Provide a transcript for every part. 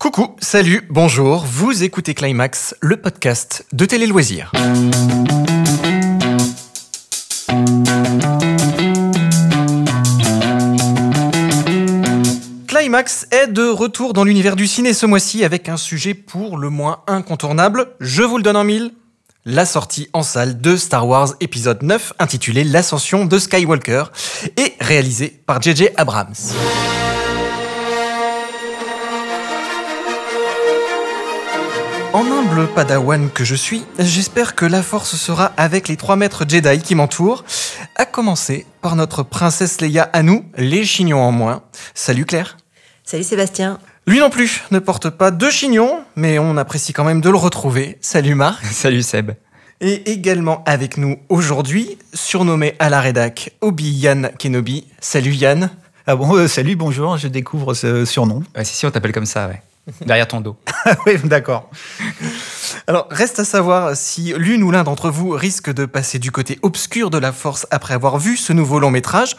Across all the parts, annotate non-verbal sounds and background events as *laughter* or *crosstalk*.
Coucou, salut, bonjour, vous écoutez Climax, le podcast de Télé Loisirs. Climax est de retour dans l'univers du ciné ce mois-ci avec un sujet pour le moins incontournable. Je vous le donne en mille. La sortie en salle de Star Wars épisode 9 intitulé L'ascension de Skywalker et réalisé par JJ Abrams. En humble padawan que je suis, j'espère que la force sera avec les trois maîtres Jedi qui m'entourent, à commencer par notre princesse Leia à nous, les chignons en moins. Salut Claire. Salut Sébastien. Lui non plus ne porte pas de chignons, mais on apprécie quand même de le retrouver. Salut Marc. *laughs* Salut Seb. Et également avec nous aujourd'hui, surnommé à la rédac Obi-Yan Kenobi. Salut Yann. Ah bon, euh, salut, bonjour, je découvre ce surnom. si, si, on t'appelle comme ça, ouais. *laughs* derrière ton dos. *laughs* Ah oui, d'accord. Alors, reste à savoir si l'une ou l'un d'entre vous risque de passer du côté obscur de la force après avoir vu ce nouveau long métrage.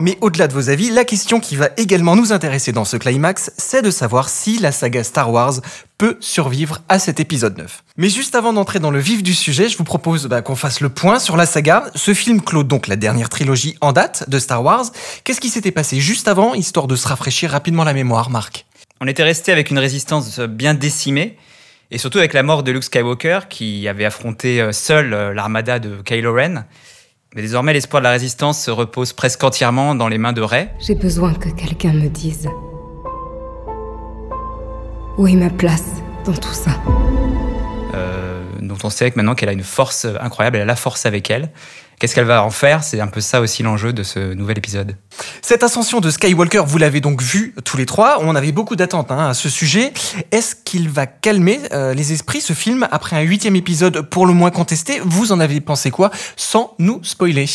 Mais au-delà de vos avis, la question qui va également nous intéresser dans ce climax, c'est de savoir si la saga Star Wars peut survivre à cet épisode 9. Mais juste avant d'entrer dans le vif du sujet, je vous propose bah, qu'on fasse le point sur la saga. Ce film clôt donc la dernière trilogie en date de Star Wars. Qu'est-ce qui s'était passé juste avant, histoire de se rafraîchir rapidement la mémoire, Marc On était resté avec une résistance euh, bien décimée, et surtout avec la mort de Luke Skywalker, qui avait affronté euh, seul euh, l'armada de Kylo Ren. Mais désormais, l'espoir de la résistance se repose presque entièrement dans les mains de Ray. J'ai besoin que quelqu'un me dise où est ma place dans tout ça. Euh, Donc on sait que maintenant qu'elle a une force incroyable, elle a la force avec elle. Qu'est-ce qu'elle va en faire C'est un peu ça aussi l'enjeu de ce nouvel épisode. Cette ascension de Skywalker, vous l'avez donc vue tous les trois. On avait beaucoup d'attentes hein, à ce sujet. Est-ce qu'il va calmer euh, les esprits ce film après un huitième épisode pour le moins contesté Vous en avez pensé quoi Sans nous spoiler.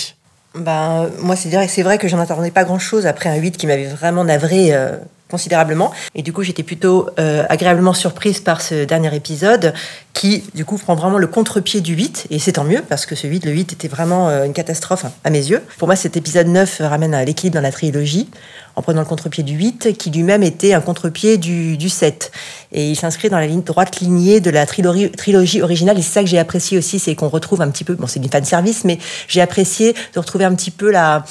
Ben, moi, c'est vrai que j'en attendais pas grand-chose après un 8 qui m'avait vraiment navré. Euh, considérablement. Et du coup, j'étais plutôt euh, agréablement surprise par ce dernier épisode qui, du coup, prend vraiment le contre-pied du 8. Et c'est tant mieux parce que ce 8, le 8 était vraiment euh, une catastrophe à mes yeux. Pour moi, cet épisode 9 ramène à l'équilibre dans la trilogie en prenant le contre-pied du 8, qui lui-même était un contre-pied du, 7. Et il s'inscrit dans la ligne droite lignée de la trilogie, trilogie originale. Et c'est ça que j'ai apprécié aussi, c'est qu'on retrouve un petit peu, bon, c'est du fan service, mais j'ai apprécié de retrouver un petit peu la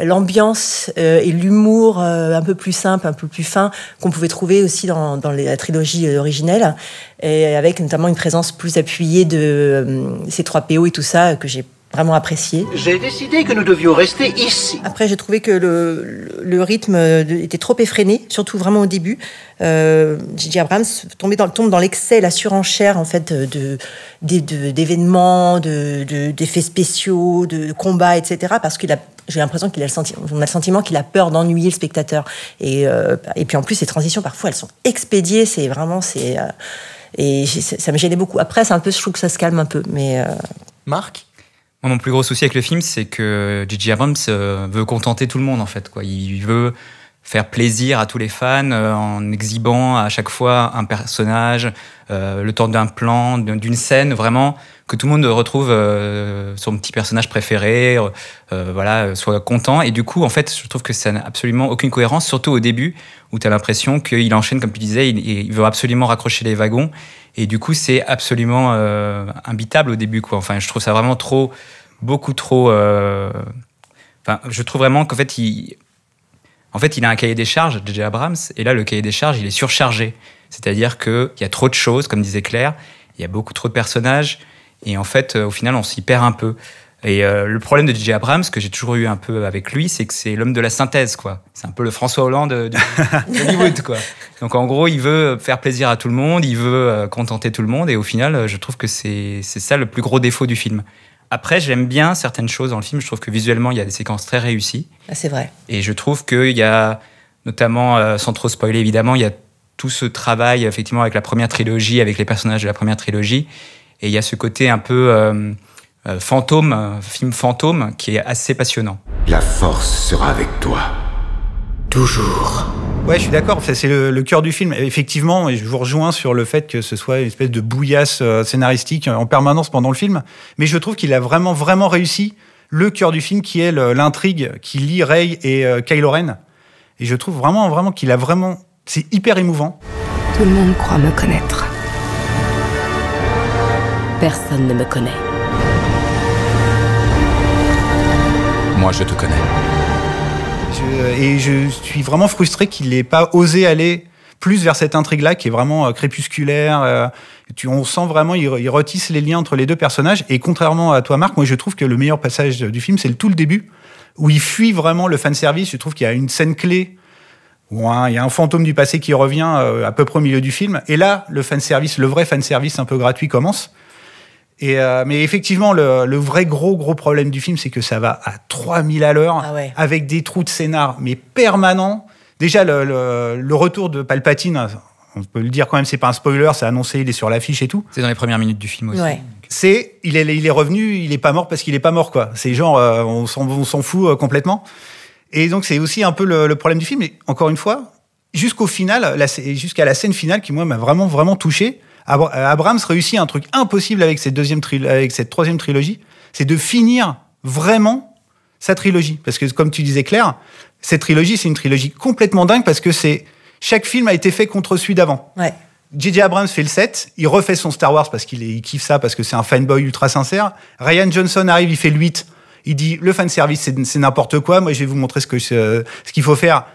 l'ambiance euh, et l'humour euh, un peu plus simple, un peu plus fin qu'on pouvait trouver aussi dans, dans la trilogie euh, originelle, et avec notamment une présence plus appuyée de ces trois PO et tout ça que j'ai vraiment apprécié. J'ai décidé que nous devions rester ici. Après, j'ai trouvé que le, le, rythme était trop effréné, surtout vraiment au début. Euh, J.J. Abrams tombait dans, tombe dans l'excès, la surenchère en fait d'événements, de, d'événements, de, de, spéciaux, de, combats, etc. Parce qu'il a j'ai l'impression qu'il a le sentiment, on a le sentiment qu'il a peur d'ennuyer le spectateur. Et, euh, et puis en plus, ces transitions parfois elles sont expédiées. C'est vraiment c'est euh, et ça me gênait beaucoup. Après, c'est un peu, je trouve que ça se calme un peu, mais. Euh, Marc mon plus gros souci avec le film, c'est que J.J. Abrams euh, veut contenter tout le monde, en fait. Quoi. Il veut faire plaisir à tous les fans euh, en exhibant à chaque fois un personnage, euh, le temps d'un plan, d'une scène, vraiment que tout le monde retrouve euh, son petit personnage préféré, voilà, soit content. Et du coup, en fait, je trouve que ça n'a absolument aucune cohérence, surtout au début, où tu as l'impression qu'il enchaîne, comme tu disais, il, veut absolument raccrocher les wagons. Et du coup, c'est absolument euh, imbitable au début. Quoi. Enfin, je trouve ça vraiment trop, beaucoup trop. Enfin, je trouve vraiment qu'en fait, il... En fait, il a un cahier des charges, JJ Abrams, et là, le cahier des charges, il est surchargé. C'est-à-dire qu'il y a trop de choses, comme disait Claire, il y a beaucoup trop de personnages, et en fait, euh, au final, on s'y perd un peu. Et euh, le problème de DJ Abrams, que j'ai toujours eu un peu avec lui, c'est que c'est l'homme de la synthèse, quoi. C'est un peu le François Hollande *laughs* Hollywood, quoi. Donc en gros, il veut faire plaisir à tout le monde, il veut euh, contenter tout le monde, et au final, je trouve que c'est ça le plus gros défaut du film. Après, j'aime bien certaines choses dans le film. Je trouve que visuellement, il y a des séquences très réussies. Ah, c'est vrai. Et je trouve qu'il y a, notamment, euh, sans trop spoiler évidemment, il y a tout ce travail, effectivement, avec la première trilogie, avec les personnages de la première trilogie. Et il y a ce côté un peu euh, euh, fantôme, film fantôme, qui est assez passionnant. La force sera avec toi toujours. Ouais, je suis d'accord. C'est le, cœur du film. Effectivement, je vous rejoins sur le fait que ce soit une espèce de bouillasse euh, scénaristique euh, en permanence pendant le film. Mais je trouve qu'il a vraiment, vraiment réussi le cœur du film, qui est l'intrigue qui lie Ray et euh, Kylo Ren. Et je trouve vraiment, vraiment qu'il a vraiment. C'est hyper émouvant. Tout le monde croit me connaître. Personne ne me connaît. Moi, je te connais et je suis vraiment frustré qu'il n'ait pas osé aller plus vers cette intrigue-là qui est vraiment euh, crépusculaire. Euh, on sent vraiment, il, retisse les liens entre les deux personnages. Et contrairement à toi, Marc, moi je trouve que le meilleur passage du film, c'est le tout le début, où il fuit vraiment le fanservice. Je trouve qu'il y a une scène clé où il y a un fantôme du passé qui revient euh, à peu près au milieu du film. Et là, le fanservice, le vrai fanservice un peu gratuit commence. Et euh, mais effectivement, le, le, vrai gros gros problème du film, c'est que ça va à 3000 à l'heure, ah avec des trous de scénar, mais permanents. Déjà, le, le, le, retour de Palpatine, on peut le dire quand même, c'est pas un spoiler, c'est annoncé, il est sur l'affiche et tout. C'est dans les premières minutes du film aussi. C'est, il est, il est revenu, il est pas mort parce qu'il est pas mort, quoi. C'est genre, euh, on s'en fout euh, complètement. Et donc, c'est aussi un peu le, problème du film. Et encore une fois, jusqu'au final, jusqu'à la scène finale qui, moi, m'a vraiment, vraiment touché Abrams euh, réussit un truc impossible avec cette, deuxième troisième trilogie, c'est de finir vraiment sa trilogie. Parce que, comme tu disais, Claire, cette trilogie, c'est une trilogie complètement dingue parce que c'est chaque film a été fait contre celui d'avant. J.J. Abrams fait le 7, il refait son Star Wars parce qu'il kiffe ça, parce que c'est un fanboy ultra sincère. Ryan Johnson arrive, il fait le 8, il dit le fan service c'est n'importe quoi, moi je vais vous montrer ce ce, ce qu'il faut faire.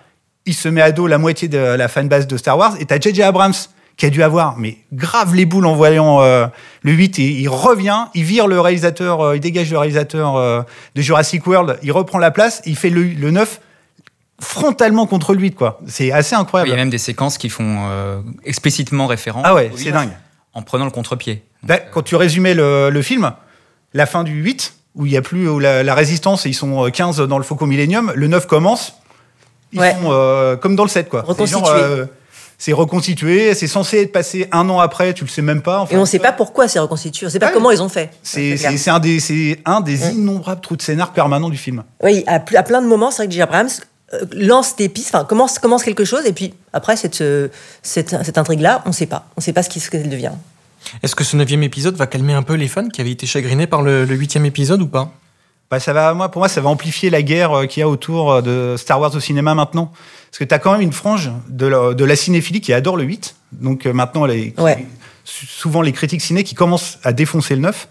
Il se met à dos la moitié de la fanbase de Star Wars et t'as J.J. Abrams qui a dû avoir, mais grave les boules en voyant euh, le 8, et il revient, il vire le réalisateur, euh, il dégage le réalisateur euh, de Jurassic World, il reprend la place, il fait le, 9 frontalement contre le 8, quoi. C'est assez incroyable. il y a même des séquences qui font explicitement référence. Ah ouais, c'est dingue. En prenant le contre-pied. Bah, quand tu résumais le, film, la fin du 8, où il n'y a plus la, résistance, et ils sont 15 dans le Faucon Millennium, le 9 commence, ils comme dans le 7, quoi. Reconstitué c'est reconstitué, c'est censé être passé un an après, tu le sais même pas. et on ne sait pas pourquoi c'est reconstitué, on ne sait pas comment ils ont fait. C'est un des, un des mm. innombrables trous de scénar permanents du film. Oui, à, plein de moments, c'est vrai que Abrams euh, lance des pistes, enfin commence, commence quelque chose, et puis après cette, cette, cette intrigue-là, on ne sait pas. On ne sait pas ce qu'elle devient. Est-ce que ce neuvième épisode va calmer un peu les fans qui avaient été chagrinés par le huitième épisode ou pas bah, ça va, moi, pour moi, ça va amplifier la guerre euh, qu'il y a autour euh, de Star Wars au cinéma maintenant. Parce que tu as quand même une frange de la, de cinéphilie qui adore le 8. Donc euh, maintenant, souvent les critiques ciné qui commencent à défoncer le 9.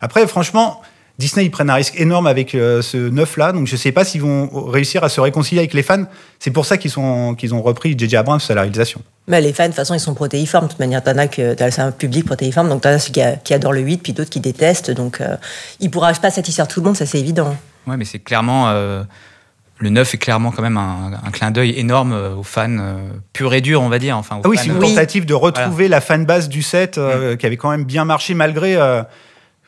Après, franchement, Disney, ils prennent un risque énorme avec euh, ce neuf-là, donc je ne sais pas s'ils vont réussir à se réconcilier avec les fans. C'est pour ça qu'ils ont repris J.J. Abrams à la réalisation. Mais les fans, de toute façon, ils sont protéiformes. De toute manière, t'en as c'est un public protéiforme, donc t'en as ceux qui, a, adorent le 8, puis d'autres qui détestent. Donc, euh, ils ne pourra pas satisfaire tout le monde, ça c'est évident. Oui, mais c'est clairement. Euh, le 9 est clairement quand même un, clin d'œil énorme aux fans purs pur et dur, on va dire. Enfin, ah oui, c'est une tentative de retrouver la fanbase du 7 mm. qui avait quand même bien marché malgré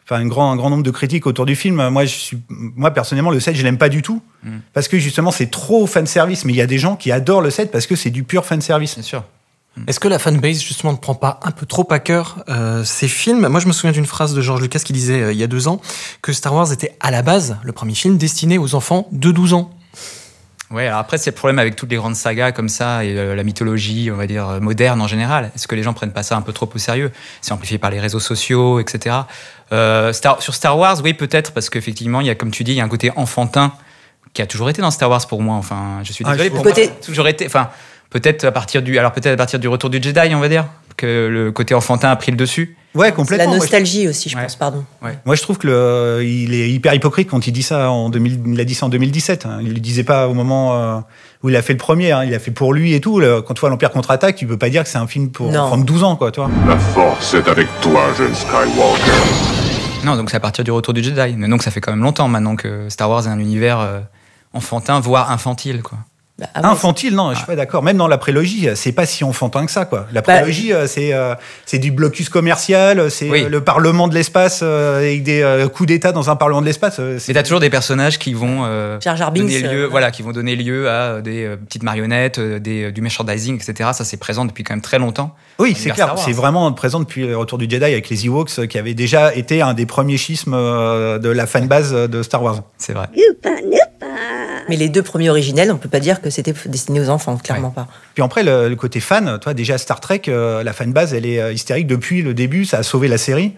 enfin un grand, grand nombre de critiques autour du film. Moi, je suis, moi personnellement, le set, je l'aime pas du tout mm. parce que justement, c'est trop fan service. Mais il y a des gens qui adorent le set parce que c'est du pur fan service. Bien sûr. Mm. Est-ce que la fan base, justement ne prend pas un peu trop à cœur euh, ces films Moi, je me souviens d'une phrase de George Lucas qui disait euh, il y a deux ans que Star Wars était à la base le premier film destiné aux enfants de 12 ans. Ouais, alors après, c'est le problème avec toutes les grandes sagas comme ça et euh, la mythologie, on va dire, euh, moderne en général. Est-ce que les gens prennent pas ça un peu trop au sérieux C'est amplifié par les réseaux sociaux, etc. Euh, Star, sur Star Wars, oui, peut-être, parce qu'effectivement, il y a, comme tu dis, il y a un côté enfantin qui a toujours été dans Star Wars pour moi. Enfin, je suis ah, désolé pour toujours été. Enfin, peut-être à partir du, alors peut-être à partir du retour du Jedi, on va dire, que le côté enfantin a pris le dessus. Ouais, La nostalgie aussi, je pense, pardon. Moi, je trouve qu'il il est hyper hypocrite quand il dit ça en a dit ça en 2017. Hein. Il le disait pas au moment euh, où il a fait le premier. Hein. Il a fait pour lui et tout. quand tu vois l'Empire contre-attaque, tu peux pas dire que c'est un film pour prendre 12 ans, quoi, toi. La force est avec toi, jeune Skywalker. Non, donc c'est à partir du retour du Jedi. Mais donc ça fait quand même longtemps maintenant que Star Wars est un univers euh, enfantin, voire infantile, quoi. Bah, ah, Infantile, non, je suis ah. pas d'accord. Même dans la prélogie, euh, c'est pas si enfantin que ça, quoi. La bah, prélogie, euh, c'est euh, c'est du blocus commercial, c'est le parlement de l'espace avec des coups d'État dans un parlement de l'espace. Mais t'as toujours des personnages qui vont donner lieu, voilà, qui vont donner lieu à des petites marionnettes, du merchandising, etc. Ça, c'est présent depuis quand même très longtemps. Oui, c'est clair. C'est vraiment présent depuis le retour du Jedi avec les Ewoks, qui avait déjà été un des premiers schismes de la fanbase de Star Wars. C'est vrai. Mais les deux premiers originels, on peut pas dire que que c'était destiné aux enfants, clairement pas. Puis après, le, côté fan, toi, déjà Star Trek, euh, la fan base, elle est euh, hystérique depuis le début, ça a sauvé la série.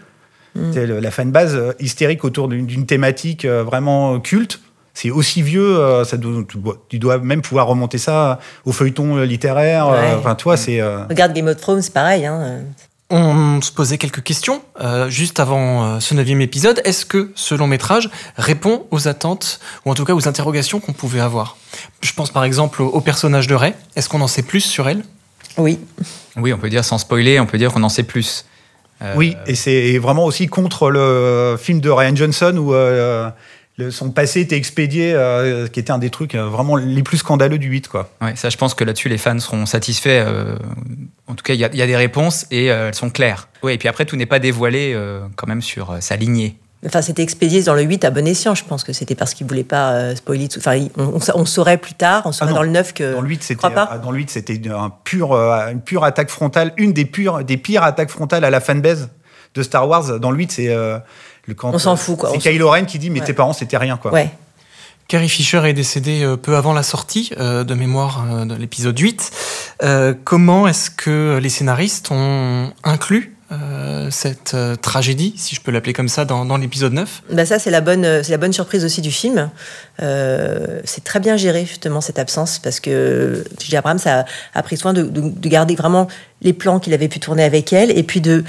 Mm. La fan la fanbase euh, hystérique autour d'une thématique vraiment culte. C'est aussi vieux, ça tu dois même pouvoir remonter ça au feuilleton littéraire. Enfin, toi, c'est. Regarde Game of Thrones, c'est pareil. Hein. On se posait quelques questions euh, juste avant euh, ce neuvième épisode. Est-ce que ce long métrage répond aux attentes, ou en tout cas aux interrogations qu'on pouvait avoir Je pense par exemple au, personnage de Ray. Est-ce qu'on en sait plus sur elle Oui. Oui, on peut dire sans spoiler, on peut dire qu'on en sait plus. Oui, et c'est vraiment aussi contre le film de Ryan Johnson où euh, son passé était expédié, euh, qui était un des trucs euh, vraiment les plus scandaleux du 8. Quoi. ça, je pense que là-dessus, les fans seront satisfaits. Euh, en tout cas, il y, a des réponses et elles sont claires. Ouais, et puis après, tout n'est pas dévoilé quand même sur sa lignée. Enfin, c'était expédié dans le 8 à bon escient, je pense que c'était parce qu'il ne voulait pas spoiler tout. Enfin, on, saurait plus tard, on saurait ah dans le 9 que. Dans le 8, c'était, une, pure attaque frontale, une des, des pires attaques frontales à la fanbase de Star Wars. Dans le 8, c'est on s'en fout, quoi. C'est Kylo Ren qui dit Mais tes parents, c'était rien, quoi. Ouais. Carrie Fisher est décédée euh, peu avant la sortie euh, de mémoire euh, de l'épisode 8. comment est-ce que les scénaristes ont inclus cette tragédie, si je peux l'appeler comme ça, dans, l'épisode 9 ben bah, Ça, c'est la, bonne, la bonne surprise aussi du film. c'est très bien géré, justement, cette absence, parce que J.J. Abrams a, pris soin de garder vraiment les plans qu'il avait pu tourner avec elle, et puis de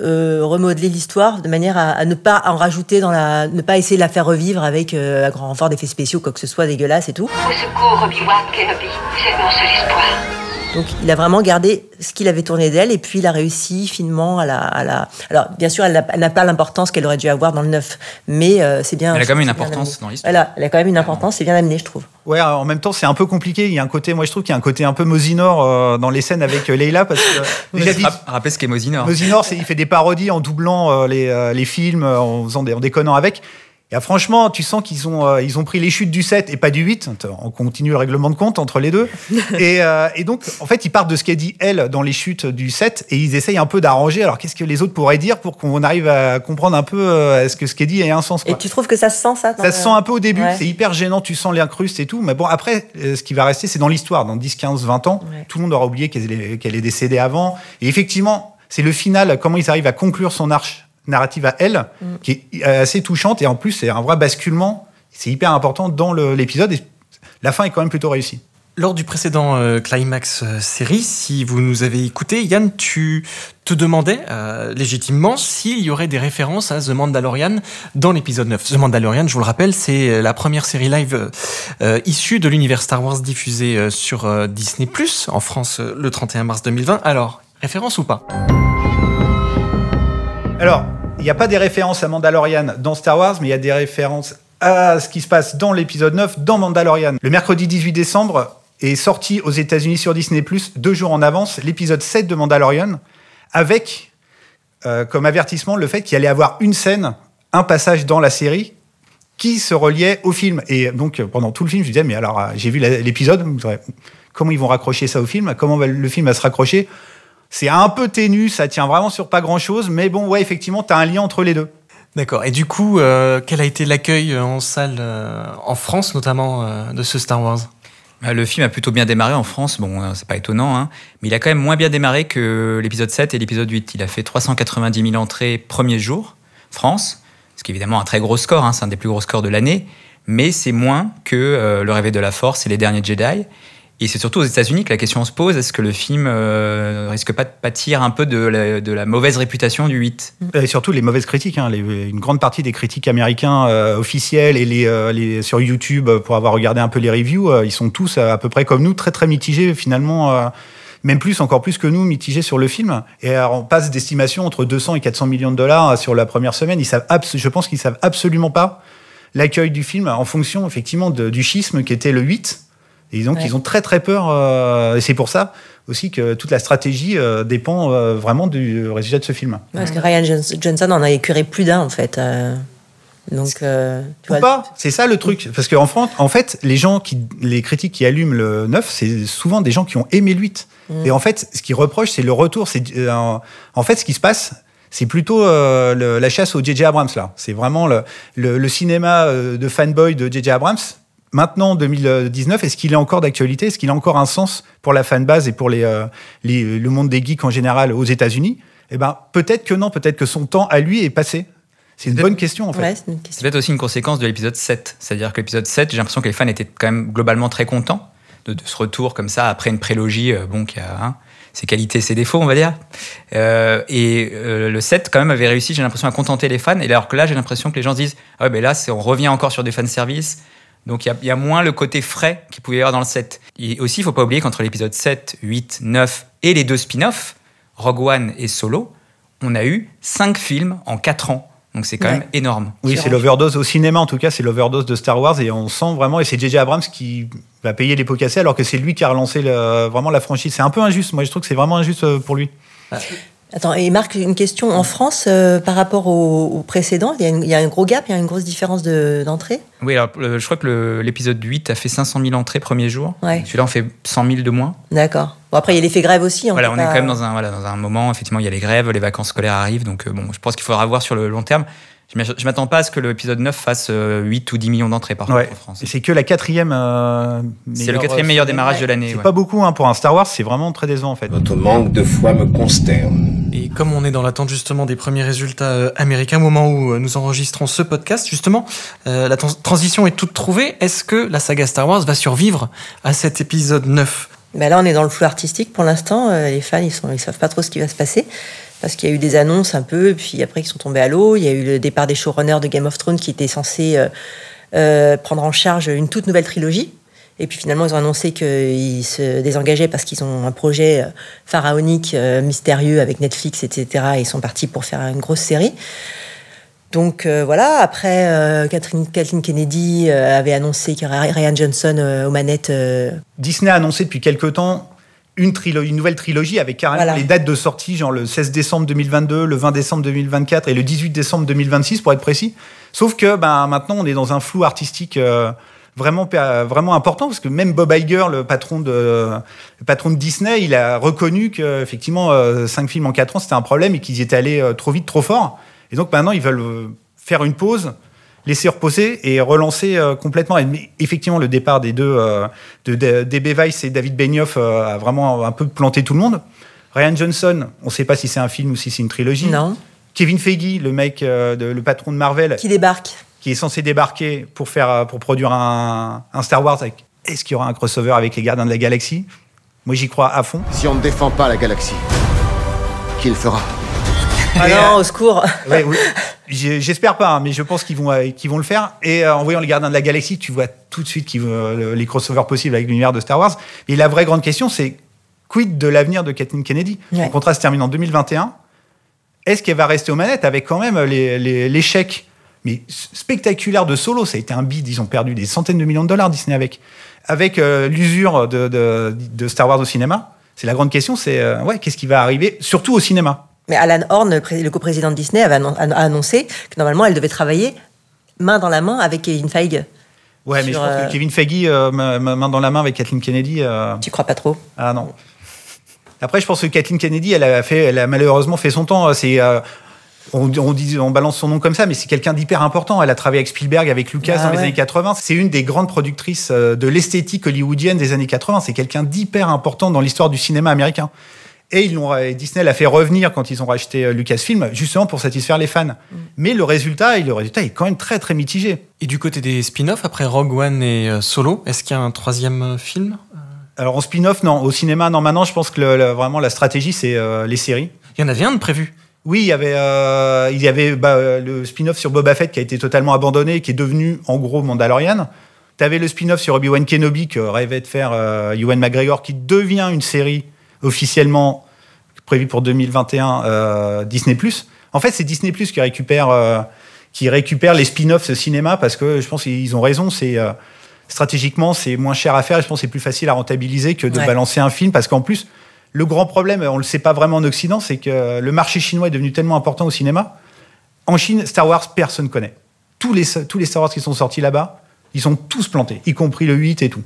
euh, remodeler l'histoire de manière à, ne pas en rajouter dans la, ne pas essayer de la faire revivre avec euh, un grand renfort d'effets spéciaux, quoi que ce soit dégueulasse et tout. Au secours, obi Kenobi, c'est mon seul espoir. Donc il a vraiment gardé ce qu'il avait tourné d'elle et puis il a réussi finement à la. la... Alors bien sûr, elle n'a pas l'importance qu'elle aurait dû avoir dans le neuf, mais euh, c'est bien. Elle a quand même une importance dans l'histoire. elle a quand même une importance, c'est bien amené, je trouve. Ouais, en même temps, c'est un peu compliqué. Il y a un côté, moi je trouve qu'il y a un côté un peu Mosinor euh, dans les scènes avec euh, Leila parce que. *laughs* ce qu'est Mosinor. Mosinor, il fait des parodies en doublant les, les, films, en, faisant en déconnant avec. Euh, franchement, tu sens qu'ils ont, euh, ils ont pris les chutes du 7 et pas du 8. On continue le règlement de compte entre les deux. *laughs* Euh, et, donc, en fait, ils partent de ce qu'a dit elle dans les chutes du 7 et ils essayent un peu d'arranger. Alors, qu'est-ce que les autres pourraient dire pour qu'on arrive à comprendre un peu est-ce que ce qu'elle dit a un sens Et tu trouves que ça se sent, ça Ça se sent un peu au début. C'est hyper gênant. Tu sens l'incruste et tout. Mais bon, après, ce qui va rester, c'est dans l'histoire. Dans 10, 15, 20 ans, tout le monde aura oublié qu'elle est, est décédée avant. Et effectivement, c'est le final, comment ils arrivent à conclure son arche narrative à elle, mm. qui est euh, assez touchante. Et en plus, c'est un vrai basculement. C'est hyper important dans l'épisode. Et la fin est quand même plutôt réussie. Lors du précédent euh, climax euh, série, si vous nous avez écouté, Yann, tu te demandais légitimement s'il y aurait des références à The Mandalorian dans l'épisode 9. The Mandalorian, je vous le rappelle, c'est la première série live issue de l'univers Star Wars diffusée sur Disney ⁇ en France le 31 mars 2020. Alors, référence ou pas alors, il n'y a pas des références à Mandalorian dans Star Wars, mais il y a des références à ce qui se passe dans l'épisode 9 dans Mandalorian. Le mercredi 18 décembre est sorti aux États-Unis sur Disney, deux jours en avance, l'épisode 7 de Mandalorian, avec euh, comme avertissement le fait qu'il allait avoir une scène, un passage dans la série qui se reliait au film. Et donc, pendant tout le film, je disais, mais alors, euh, j'ai vu l'épisode, comment ils vont raccrocher ça au film Comment le film va se raccrocher c'est un peu ténu, ça tient vraiment sur pas grand-chose, mais bon, ouais, effectivement, tu un lien entre les deux. D'accord. Et du coup, euh, quel a été l'accueil euh, en salle, euh, en France notamment, de ce Star Wars le film a plutôt bien démarré en France, bon, c'est pas étonnant, hein. mais il a quand même moins bien démarré que l'épisode 7 et l'épisode 8. Il a fait 390 000 entrées premier jour, France, ce qui est évidemment un très gros score, hein. c'est un des plus gros scores de l'année, mais c'est moins que Le Réveil de la Force et Les Derniers Jedi. Et c'est surtout aux États-Unis que la question se pose est-ce que le film euh, risque pas de pâtir un peu de la, mauvaise réputation du 8 Et surtout les mauvaises critiques. Hein, une grande partie des critiques américains euh, officiels et euh, les, sur YouTube, pour avoir regardé un peu les reviews, ils sont tous à peu près comme nous, très très mitigés finalement. même plus, encore plus que nous, mitigés sur le film. Et alors, on passe d'estimation entre 200 et 400 millions de dollars sur la première semaine. Ils savent je pense qu'ils savent absolument pas l'accueil du film en fonction, effectivement, du schisme qui était le 8 et donc, ils ont très, très peur. Euh, et c'est pour ça aussi que toute la stratégie euh, dépend euh, vraiment du résultat de ce film. parce que Ryan Johnson en a écuré plus d'un, en fait. Donc, tu vois, pas, c'est ça le truc. Parce qu'en France, en fait, les gens qui, les critiques qui allument le 9, c'est souvent des gens qui ont aimé le 8. Mm. Et en fait, ce qu'ils reprochent, c'est le retour. C'est, en fait, ce qui se passe, c'est plutôt la chasse au J.J. Abrams là. C'est vraiment le, cinéma de fanboy de J.J. Abrams maintenant, 2019, est-ce qu'il est encore d'actualité Est-ce qu'il a encore un sens pour la fanbase et pour euh, les, le monde des geeks en général aux États-Unis Eh ben, peut-être que non, peut-être que son temps à lui est passé. C'est une bonne question en fait. c'est peut-être aussi une conséquence de l'épisode 7. C'est-à-dire que l'épisode 7, j'ai l'impression que les fans étaient quand même globalement très contents de, ce retour comme ça après une prélogie euh, bon, qui a hein, ses qualités, ses défauts, on va dire. Euh, et le 7, quand même, avait réussi, j'ai l'impression, à contenter les fans. Et alors que là, j'ai l'impression que les gens se disent Ah, mais là, on revient encore sur des fanservice. Donc il y, a moins le côté frais qu'il pouvait y avoir dans le 7. Et aussi, il ne faut pas oublier qu'entre l'épisode 7, 8, 9 et les deux spin-offs, Rogue One et Solo, on a eu 5 films en 4 ans. Donc c'est quand même énorme. Oui, c'est l'overdose au cinéma en tout cas, c'est l'overdose de Star Wars et on sent vraiment et c'est JJ Abrams qui va payer les pots cassés alors que c'est lui qui a relancé vraiment la franchise. C'est un peu injuste, moi je trouve que c'est vraiment injuste euh, pour lui. Bah, Attends, et Marc, une question. En France, euh, par rapport au, précédent, il y, a un gros gap, il y a une grosse différence d'entrée Oui, alors, je crois que l'épisode 8 a fait 500 000 entrées premier jour. Celui-là, on fait 100 000 de moins. D'accord. Bon, après, il y a l'effet grève aussi. On hein, voilà, on est quand même dans un, voilà, dans un moment, effectivement, il y a les grèves, les vacances scolaires arrivent. Donc, euh, bon, je pense qu'il faudra voir sur le long terme. Je m'attends pas à ce que l'épisode 9 fasse 8 euh, ou 10 millions d'entrées par contre en France. Et c'est que la quatrième. Euh, c'est le euh, quatrième meilleur démarrage de l'année. C'est pas beaucoup hein, pour un Star Wars, c'est vraiment très décevant en fait. Votre manque de foi me consterne. Et comme on est dans l'attente justement des premiers résultats américains, au moment où nous enregistrons ce podcast, justement, la transition est toute trouvée. Est-ce que la saga Star Wars va survivre à cet épisode 9 bah là, on est dans le flou artistique pour l'instant. les fans, ils ne ils savent pas trop ce qui va se passer parce qu'il y a eu des annonces un peu, puis après ils sont tombés à l'eau. Il y a eu le départ des showrunners de Game of Thrones qui étaient censés euh, euh, prendre en charge une toute nouvelle trilogie. Et puis finalement, ils ont annoncé qu'ils se désengageaient parce qu'ils ont un projet euh, pharaonique, mystérieux avec Netflix, etc. Et ils sont partis pour faire une grosse série. Donc voilà, après, Catherine, Kathleen Kennedy avait annoncé qu'il y aurait Ryan Johnson aux manettes. Disney a annoncé depuis quelques temps une, une, nouvelle trilogie avec carrément les dates de sortie, genre le 16 décembre 2022, le 20 décembre 2024 et le 18 décembre 2026 pour être précis. Sauf que ben, maintenant on est dans un flou artistique euh, vraiment, vraiment important parce que même Bob Iger, le patron de, le patron de Disney, il a reconnu que effectivement euh, cinq films en 4 ans c'était un problème et qu'ils y étaient allés euh, trop vite, trop fort. Et donc maintenant ils veulent faire une pause laisser reposer et relancer euh, complètement. effectivement, le départ des deux, euh, de, DB Weiss et David Benioff euh, a vraiment un peu planté tout le monde. Ryan Johnson, on ne sait pas si c'est un film ou si c'est une trilogie. Non. Kevin Feige, le mec, le patron de Marvel. Qui débarque. Qui est censé débarquer pour, faire, pour produire un, Star Wars. Avec... Est-ce qu'il y aura un crossover avec les Gardiens de la Galaxie Moi, j'y crois à fond. Si on ne défend pas la galaxie, qui le fera ah non, au secours euh, oui. J'espère pas, hein, mais je pense qu'ils vont, euh, qu'ils vont le faire. Et euh, en voyant les gardiens de la galaxie, tu vois tout de suite les crossovers possibles avec l'univers de Star Wars. Mais la vraie grande question, c'est quid de l'avenir de Kathleen Kennedy Son contrat se termine en 2021. Est-ce qu'elle va rester aux manettes avec quand même l'échec mais spectaculaire de Solo Ça a été un bid, ils ont perdu des centaines de millions de dollars Disney avec. Avec l'usure de, Star Wars au cinéma, c'est la grande question, c'est ouais, qu'est-ce qui va arriver, surtout au cinéma mais Alan Horn, le coprésident de Disney, avait a annoncé que normalement, elle devait travailler main dans la main avec Kevin Feige. Ouais, mais je pense que euh, Kevin Feige, euh, main dans la main avec Kathleen Kennedy. Euh. Tu crois pas trop Ah non. Après, je pense que Kathleen Kennedy, elle a, malheureusement fait son temps. On, dit, on balance son nom comme ça, mais c'est quelqu'un d'hyper important. Elle a travaillé avec Spielberg, avec Lucas ah dans les années 80. C'est une des grandes productrices de l'esthétique hollywoodienne des années 80. C'est quelqu'un d'hyper important dans l'histoire du cinéma américain. Et, l'ont, Disney l'a fait revenir quand ils ont racheté euh, Lucasfilm, justement pour satisfaire les fans. Mm. Mais le résultat, le résultat est quand même très très mitigé. Et du côté des spin-offs, après Rogue One et euh, Solo, est-ce qu'il y a un troisième euh, film Alors en spin-off, non. Au cinéma, non. Maintenant, je pense que vraiment la stratégie, c'est les séries. Il y en avait un de prévu oui, il y avait, il y avait bah, le spin-off sur Boba Fett qui a été totalement abandonné et qui est devenu en gros Mandalorian. Tu avais le spin-off sur Obi-Wan Kenobi que rêvait de faire Ewan McGregor qui devient une série officiellement prévu pour 2021 euh, Disney+. En fait, c'est Disney+, qui récupère, euh, qui récupère les spin-offs ce cinéma, parce que je pense qu'ils ont raison, c'est... Euh, stratégiquement, c'est moins cher à faire et je pense que c'est plus facile à rentabiliser que de balancer un film parce qu'en plus, le grand problème, on le sait pas vraiment en Occident, c'est que le marché chinois est devenu tellement important au cinéma. En Chine, Star Wars, personne connaît. Tous les, tous les Star Wars qui sont sortis là-bas, ils sont tous plantés, y compris le 8 et tout.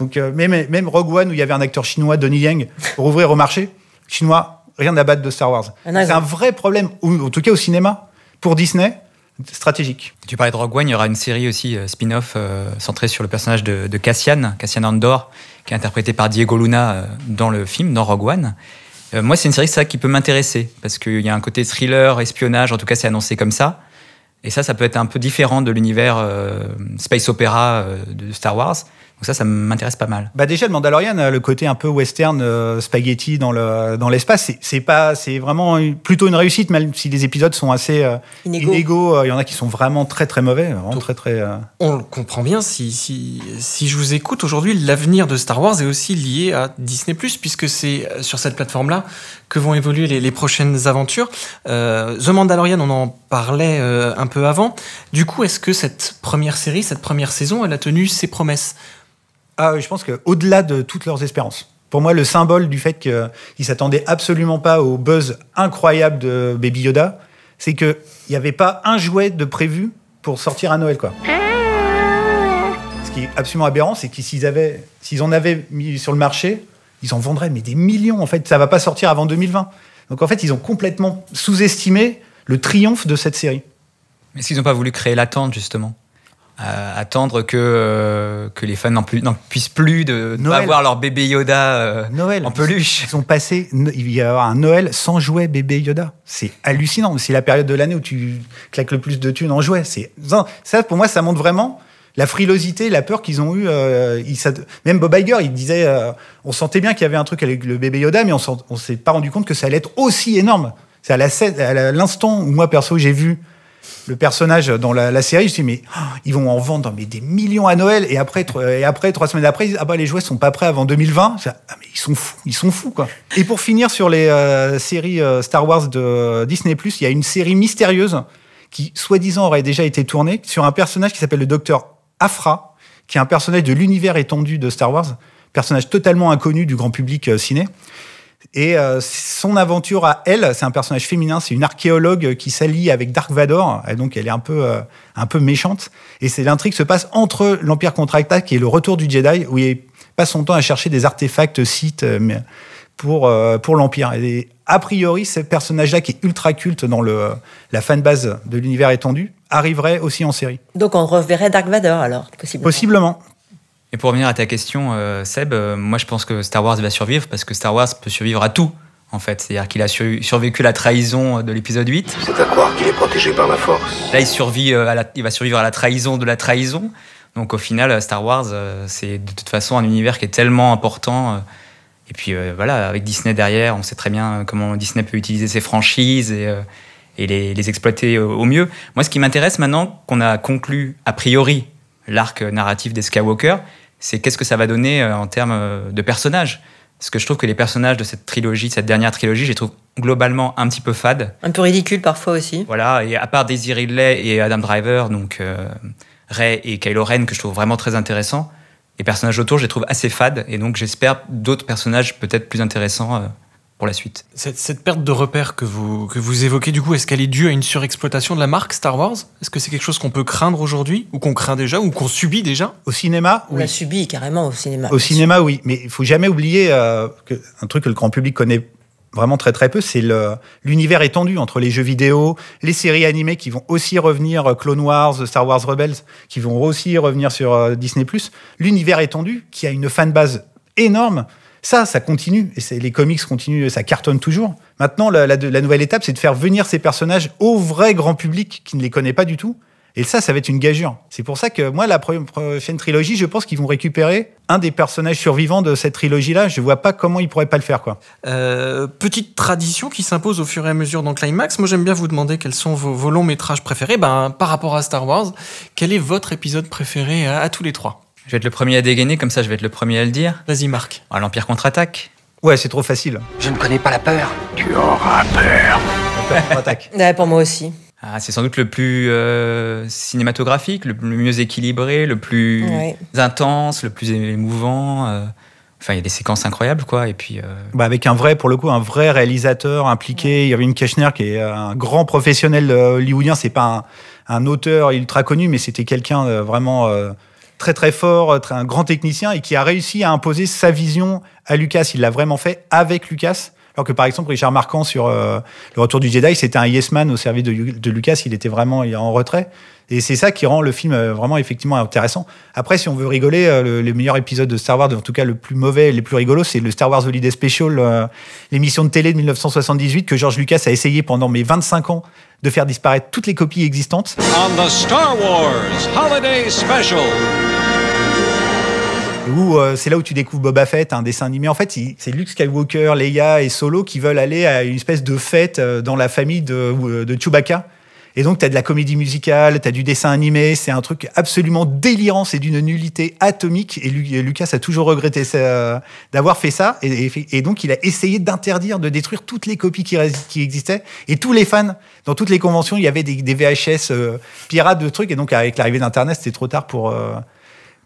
Donc, euh, même, Rogue One, où il y avait un acteur chinois, Donnie Yang, pour ouvrir au marché, chinois, rien à battre de Star Wars. c'est un vrai problème, en tout cas au cinéma, pour Disney, stratégique. Tu parlais de Rogue One, il y aura une série aussi euh, spin-off euh, centrée sur le personnage de, de, Cassian, Cassian Andor, qui est interprété par Diego Luna dans le film, dans Rogue One. moi, c'est une série ça, qui peut m'intéresser, parce qu'il y a un côté thriller, espionnage, en tout cas, c'est annoncé comme ça. Et ça, ça peut être un peu différent de l'univers space opéra de Star Wars. Donc ça, ça m'intéresse pas mal. Bah déjà, le Mandalorian, euh, le côté un peu western, euh, spaghetti dans le dans l'espace, c'est pas, c'est vraiment plutôt une réussite, même si les épisodes sont assez euh, inégaux. Il y en a qui sont vraiment très très mauvais, très très. On le comprend bien. Si je vous écoute aujourd'hui, l'avenir de Star Wars est aussi lié à Disney puisque c'est sur cette plateforme là que vont évoluer les, les prochaines aventures. The Mandalorian, on en parlait un peu avant. Du coup, est-ce que cette première série, cette première saison, elle a tenu ses promesses? Ah je pense qu'au-delà de toutes leurs espérances. Pour moi, le symbole du fait qu'ils s'attendaient absolument pas au buzz incroyable de Baby Yoda, c'est qu'il n'y avait pas un jouet de prévu pour sortir à Noël, Ce qui est absolument aberrant, c'est que s'ils en avaient mis sur le marché, ils en vendraient mais des millions. En fait, ça va pas sortir avant 2020. Donc en fait, ils ont complètement sous-estimé le triomphe de cette série. Mais est-ce qu'ils n'ont pas voulu créer l'attente, justement attendre que, euh, que les fans n'en puissent plus de ne pas avoir leur bébé Yoda euh, Noël. en peluche. Ils ont passé, il y avoir un Noël sans jouet bébé Yoda. C'est hallucinant. C'est la période de l'année où tu claques le plus de thunes en jouets. C'est, ça, pour moi, ça montre vraiment la frilosité, la peur qu'ils ont eue. Euh, même Bob Iger, il disait, on sentait bien qu'il y avait un truc avec le bébé Yoda, mais on ne s'est pas rendu compte que ça allait être aussi énorme. C'est à l'instant où moi, perso, j'ai vu le personnage dans la, série. Je dis, mais oh, ils vont en vendre mais des millions à Noël. Et après, et après trois semaines après, ils disent, ah bah les jouets sont pas prêts avant 2020. Ah, mais ils sont fous, ils sont fous, quoi. Et pour finir sur les euh, séries euh, Star Wars de Disney, il y a une série mystérieuse qui, soi-disant, aurait déjà été tournée sur un personnage qui s'appelle le docteur Afra, qui est un personnage de l'univers étendu de Star Wars, personnage totalement inconnu du grand public euh, ciné. Et euh, son aventure à elle, c'est un personnage féminin, c'est une archéologue qui s'allie avec Dark Vador, et donc elle est un peu, euh, un peu méchante. Et c'est l'intrigue se passe entre l'Empire contre qui et le retour du Jedi, où il passe son temps à chercher des artefacts, sites, euh, mais pour, pour l'Empire. Et a priori, ce personnage-là, qui est ultra culte dans le, la fanbase de l'univers étendu, arriverait aussi en série. Donc on reverrait Dark Vador alors, possiblement. Possiblement. Et pour revenir à ta question, euh, Seb, euh, moi je pense que Star Wars va survivre parce que Star Wars peut survivre à tout, en fait. C'est-à-dire qu'il a survécu à la trahison de l'épisode 8. C'est à croire qu'il est protégé par la force. Là, il, survit euh, à la... il va survivre à la trahison de la trahison. Donc au final, Star Wars, c'est de toute façon un univers qui est tellement important. Et puis voilà, avec Disney derrière, on sait très bien comment Disney peut utiliser ses franchises et, les, les exploiter au mieux. Moi, ce qui m'intéresse maintenant, qu'on a conclu a priori l'arc narratif des Skywalker, c'est qu'est-ce que ça va donner euh, en termes euh, de personnages. Parce que je trouve que les personnages de cette trilogie, cette dernière trilogie, je les trouve globalement un petit peu fades. Un peu ridicules parfois aussi. Voilà, et à part Daisy Ridley et Adam Driver, donc euh, Ray et Kylo Ren, que je trouve vraiment très intéressants, les personnages autour, je les trouve assez fades. Et donc j'espère d'autres personnages peut-être plus intéressants la suite. Cette, perte de repère que vous, que vous évoquez, du coup, est-ce qu'elle est due à une surexploitation de la marque Star Wars Est-ce que c'est quelque chose qu'on peut craindre aujourd'hui, ou qu'on craint déjà, ou qu'on subit déjà Au cinéma On l'a subit carrément au cinéma. Au cinéma, oui, mais il faut jamais oublier euh, un truc que le grand public connaît vraiment très très peu, c'est l'univers étendu entre les jeux vidéo, les séries animées qui vont aussi revenir, euh, Clone Wars, euh, Star Wars Rebels, qui vont aussi revenir sur Disney ⁇ l'univers étendu qui a une fanbase énorme ça, ça continue. Et les comics continuent, ça cartonne toujours. Maintenant, la, nouvelle étape, c'est de faire venir ces personnages au vrai grand public qui ne les connaît pas du tout. Et ça, ça va être une gageure. C'est pour ça que moi, la prochaine trilogie, je pense qu'ils vont récupérer un des personnages survivants de cette trilogie-là. Je ne vois pas comment ils pourraient pas le faire, quoi. Euh, petite tradition qui s'impose au fur et à mesure dans Climax. Moi, j'aime bien vous demander quels sont vos, longs métrages préférés. Ben, par rapport à Star Wars, quel est votre épisode préféré à tous les trois je vais être le premier à dégainer, comme ça je vais être le premier à le dire. Vas-y, Marc. Ah, L'Empire contre-attaque. Ouais, c'est trop facile. Je ne connais pas la peur. Tu auras peur. L'Empire contre-attaque. *laughs* Ouais, pour moi aussi. Ah, c'est sans doute le plus euh, cinématographique, le mieux équilibré, le plus intense, le plus émouvant. Euh. Enfin, il y a des séquences incroyables, quoi. Et puis, euh, bah, avec un vrai, pour le coup, un vrai réalisateur impliqué. Il y avait une Keschner qui est un grand professionnel hollywoodien. C'est pas un, auteur ultra connu, mais c'était quelqu'un vraiment très très fort, euh, un grand technicien et qui a réussi à imposer sa vision à Lucas. Il l'a vraiment fait avec Lucas. Alors que par exemple, Richard Marquand sur euh, Le Retour du Jedi, c'était un yes man au service de, Lucas, il était vraiment en retrait. Et c'est ça qui rend le film euh, vraiment effectivement intéressant. Après, si on veut rigoler, euh, le, meilleur épisode de Star Wars, en tout cas le plus mauvais et le plus rigolo, c'est le Star Wars Holiday Special, l'émission de télé de 1978 que George Lucas a essayé pendant mes 25 ans de faire disparaître toutes les copies existantes. the Star Wars Holiday Special. Euh, c'est là où tu découvres Boba Fett, un dessin animé. En fait, c'est Luke Skywalker, Leia et Solo qui veulent aller à une espèce de fête euh, dans la famille de, euh, de Chewbacca. Et donc, tu as de la comédie musicale, tu as du dessin animé, c'est un truc absolument délirant, c'est d'une nullité atomique. Et, Lucas a toujours regretté d'avoir fait ça. Et, donc, il a essayé d'interdire, de détruire toutes les copies qui, existaient. Et tous les fans, dans toutes les conventions, il y avait des, VHS pirates de trucs. Et donc, avec l'arrivée d'Internet, c'était trop tard pour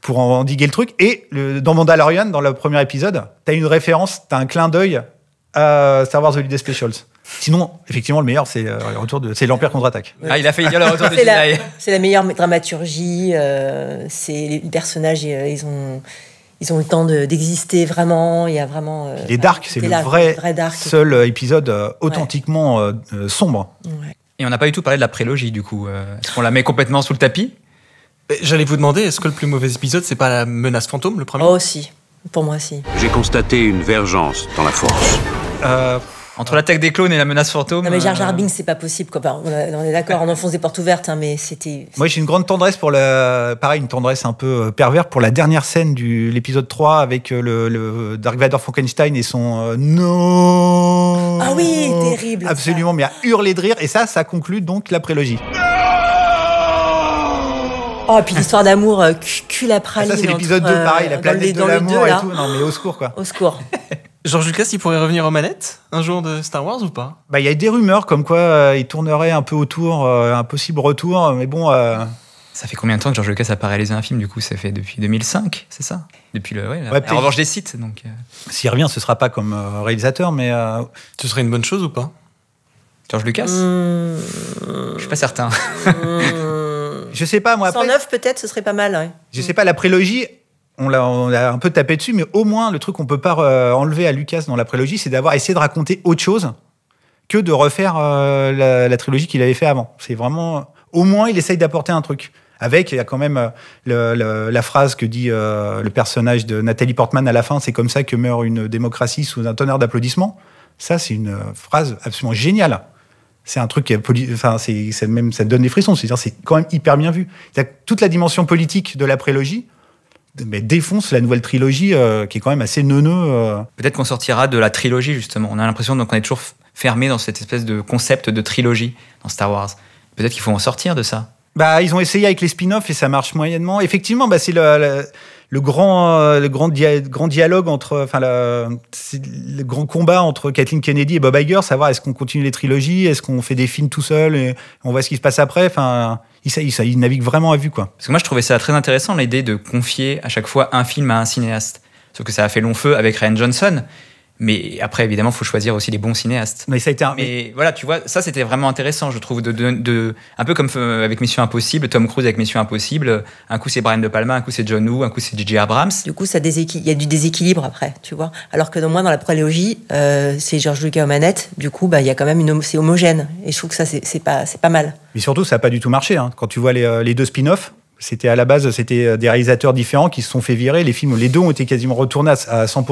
pour endiguer le truc. Et le, dans Mandalorian, dans le premier épisode, t'as une référence, t'as un clin d'œil à Star Wars The Holiday Specials. Sinon, effectivement, le meilleur, c'est euh, le retour de, c'est l'Empire contre-attaque. Ah, il a fait le retour de Jedi. c'est la meilleure dramaturgie. Euh, c'est les personnages, euh, ils ont, ils ont le temps d'exister vraiment. Il y a vraiment. les Dark, c'est le, vrai, seul épisode authentiquement sombre. Et on n'a pas du tout parlé de la prélogie, du coup. Est-ce qu'on la met complètement sous le tapis euh, j'allais vous demander, est-ce que le plus mauvais épisode, c'est pas la menace fantôme, le premier Oh, si. Pour moi, si. J'ai constaté une vergence dans la force. Euh, entre l'attaque des clones et la menace fantôme. Non, mais Jar Jar euh, Binks, c'est pas possible. Quoi. on est d'accord, on enfonce des portes ouvertes, hein, mais c'était. Moi, j'ai une grande tendresse pour la. Pareil, une tendresse un peu pervers pour la dernière scène de l'épisode 3 avec le, Dark Vador Frankenstein et son Non Ah oui, terrible Absolument, mais à hurler de rire. Et ça, ça conclut donc la prélogie. Oh, puis l'histoire d'amour euh, cul à praline. Ah, ça, c'est l'épisode 2, pareil, la euh, planète de l'amour et tout. Non, mais au secours, quoi. Au secours. *laughs* George Lucas, il pourrait revenir aux manettes un jour de Star Wars ou pas Bah, il y a des rumeurs comme quoi euh, il tournerait un peu autour, un possible retour, mais bon. Ça fait combien de temps que George Lucas a pas réalisé un film Du coup, ça fait depuis 2005, c'est ça Depuis le. Ouais, en revanche, des sites. Donc. S'il revient, ce sera pas comme réalisateur, mais. Ce serait une bonne chose ou pas George Lucas hmm. Je suis pas certain. Hmm je sais pas, moi. 109, peut-être, ce serait pas mal. Je sais mm. pas, la prélogie, on l'a, un peu tapé dessus, mais au moins, le truc qu'on peut pas euh, enlever à Lucas dans la prélogie, c'est d'avoir essayé de raconter autre chose que de refaire euh, la, trilogie qu'il avait fait avant. C'est vraiment. Au moins, il essaye d'apporter un truc. Avec, il y a quand même euh, la phrase que dit le personnage de Nathalie Portman à la fin c'est comme ça que meurt une démocratie sous un tonnerre d'applaudissements. Ça, c'est une phrase absolument géniale c'est un truc qui enfin, c'est, même, ça donne des frissons. cest dire c'est quand même hyper bien vu. toute la dimension politique de la prélogie mais défonce la nouvelle trilogie euh, qui est quand même assez neuneux. Euh. Peut-être qu'on sortira de la trilogie justement. On a l'impression qu'on est toujours fermé dans cette espèce de concept de trilogie dans Star Wars. Peut-être qu'il faut en sortir de ça. Bah, ils ont essayé avec les spin-offs et ça marche moyennement. Effectivement, bah, c'est le le grand, euh, le grand, grand dialogue entre, enfin, le, grand combat entre Kathleen Kennedy et Bob Iger, savoir est-ce qu'on continue les trilogies, est-ce qu'on fait des films tout seul et on voit ce qui se passe après. Enfin, il, ça, navigue vraiment à vue, quoi. Parce que moi, je trouvais ça très intéressant l'idée de confier à chaque fois un film à un cinéaste. Sauf que ça a fait long feu avec Ryan Johnson, mais après, évidemment, il faut choisir aussi les bons cinéastes. Mais ça a été Mais voilà, tu vois, ça c'était vraiment intéressant, je trouve, de, de, un peu comme euh, avec Mission Impossible, Tom Cruise avec Mission Impossible. Un coup c'est Brian De Palma, un coup c'est John Woo, un coup c'est J.J. Abrams. Du coup, ça déséquil... il y a du déséquilibre après, tu vois. Alors que dans moi, dans la prélogie, euh, c'est George Lucas aux manettes. Du coup, bah, il y a quand même une c'est homogène. Et je trouve que ça c'est pas c'est pas mal. Mais surtout, ça n'a pas du tout marché. Hein. Quand tu vois les, euh, les deux spin-offs, c'était à la base c'était euh, des réalisateurs différents qui se sont fait virer. Les films, les deux ont été quasiment retournés à 100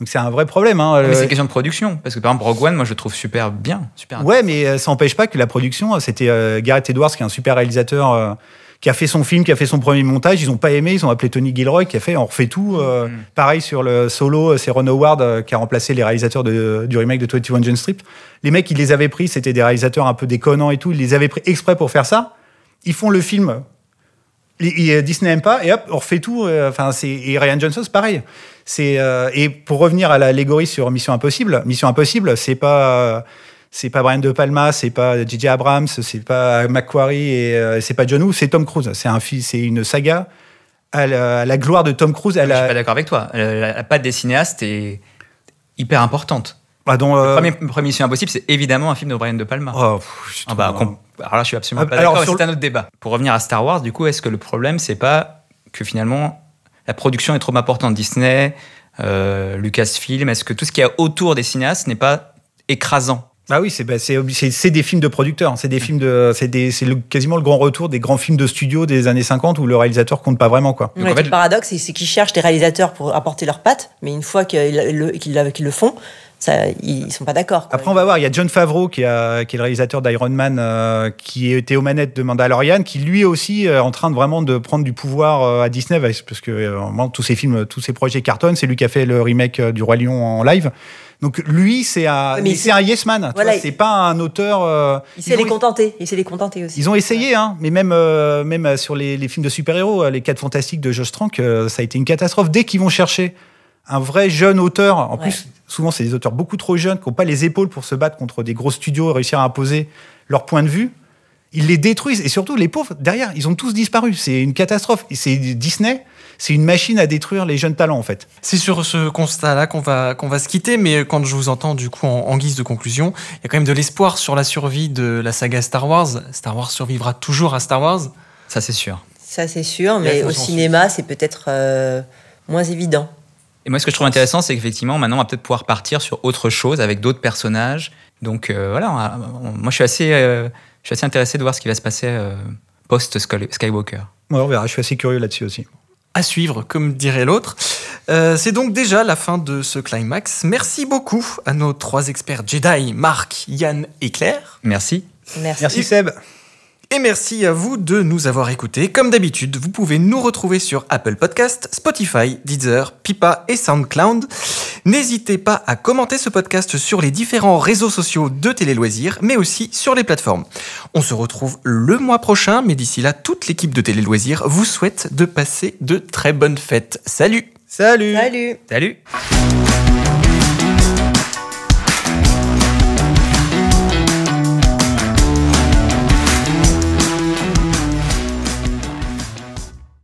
donc c'est un vrai problème. Hein, ah, mais c'est question de production. Parce que par exemple, Rogue One, moi je le trouve super bien. Super ouais, mais euh, ça n'empêche pas que la production, euh, c'était euh, Gareth Edwards, qui est un super réalisateur, qui a fait son film, qui a fait son premier montage. Ils n'ont pas aimé, ils ont appelé Tony Gilroy, qui a fait on refait tout. Mm-hmm. Pareil sur le solo, c'est Ron Howard qui a remplacé les réalisateurs du remake de 21 Jump Street. Les mecs, ils les avaient pris, c'était des réalisateurs un peu déconnants et tout. Ils les avaient pris exprès pour faire ça. Ils font le film. Disney n'aime pas, et hop, on refait tout. Enfin, c'est et Ryan Johnson, c'est pareil euh, et pour revenir à l'allégorie sur Mission Impossible, Mission Impossible, c'est pas c'est pas Brian De Palma, c'est pas J.J. Abrams, c'est pas McQuarrie, et euh, c'est pas John Woo, c'est Tom Cruise. C'est un c'est une saga à la, gloire de Tom Cruise. elle a Je suis pas d'accord avec toi. La, patte des cinéastes est hyper importante. Ah, donc, euh, le premier, Mission Impossible, c'est évidemment un film de Brian De Palma. Oh, ah bah, alors là, je suis absolument ah, pas d'accord. C'est un autre débat. Pour revenir à Star Wars, du coup, est-ce que le problème, c'est pas que finalement la production est trop importante. Disney, euh, Lucasfilm, est-ce que tout ce qu'il y a autour des cinéastes n'est pas écrasant ah oui, bah, c'est des films de producteurs, c'est des films de, c'est quasiment le grand retour des grands films de studio des années 50 où le réalisateur compte pas vraiment quoi. le paradoxe, c'est qu'ils cherchent des réalisateurs pour apporter leur pattes, mais une fois qu'ils le font, ça, ils sont pas d'accord. Après, on va voir. Il y a John Favreau qui, est le réalisateur d'Iron Man, euh, qui était aux manettes de Mandalorian, qui lui aussi est euh, en train de vraiment de prendre du pouvoir euh, à Disney, bah, parce que tous ces films, tous ces projets cartonnent. C'est lui qui a fait le remake du Roi Lion en live. Donc lui, c'est un, c'est yes man. c'est pas un auteur. il s'est les contenter. Il les contenter aussi. Ils ont essayé, hein. mais même même sur les, films de super-héros, les 4 fantastiques de Josh Trank, ça a été une catastrophe. Dès qu'ils vont chercher un vrai jeune auteur, en plus Souvent, c'est des auteurs beaucoup trop jeunes qui n'ont pas les épaules pour se battre contre des gros studios et réussir à imposer leur point de vue. Ils les détruisent. Et surtout, les pauvres, derrière, ils ont tous disparu. C'est une catastrophe. C'est Disney, c'est une machine à détruire les jeunes talents, en fait. C'est sur ce constat-là qu'on va, qu'on va se quitter. Mais quand je vous entends, du coup, en, guise de conclusion, il y a quand même de l'espoir sur la survie de la saga Star Wars. Star Wars survivra toujours à Star Wars. Ça, c'est sûr. Ça, c'est sûr. Mais au cinéma, c'est peut-être euh, moins évident moi, ce que je trouve intéressant, c'est qu'effectivement, maintenant, on va peut-être pouvoir partir sur autre chose avec d'autres personnages. Donc euh, voilà, moi, je suis, assez, euh, je suis assez intéressé de voir ce qui va se passer euh, post-Skywalker. Ouais, on verra, je suis assez curieux là-dessus aussi. À suivre, comme dirait l'autre. c'est donc déjà la fin de ce climax. Merci beaucoup à nos trois experts Jedi, Marc, Yann et Claire. Merci, Merci Seb. Et merci à vous de nous avoir écoutés. Comme d'habitude, vous pouvez nous retrouver sur Apple Podcast, Spotify, Deezer, Pipa et SoundCloud. N'hésitez pas à commenter ce podcast sur les différents réseaux sociaux de Télé Loisirs, mais aussi sur les plateformes. On se retrouve le mois prochain, mais d'ici là, toute l'équipe de Télé Loisirs vous souhaite de passer de très bonnes fêtes. Salut Salut Salut Salut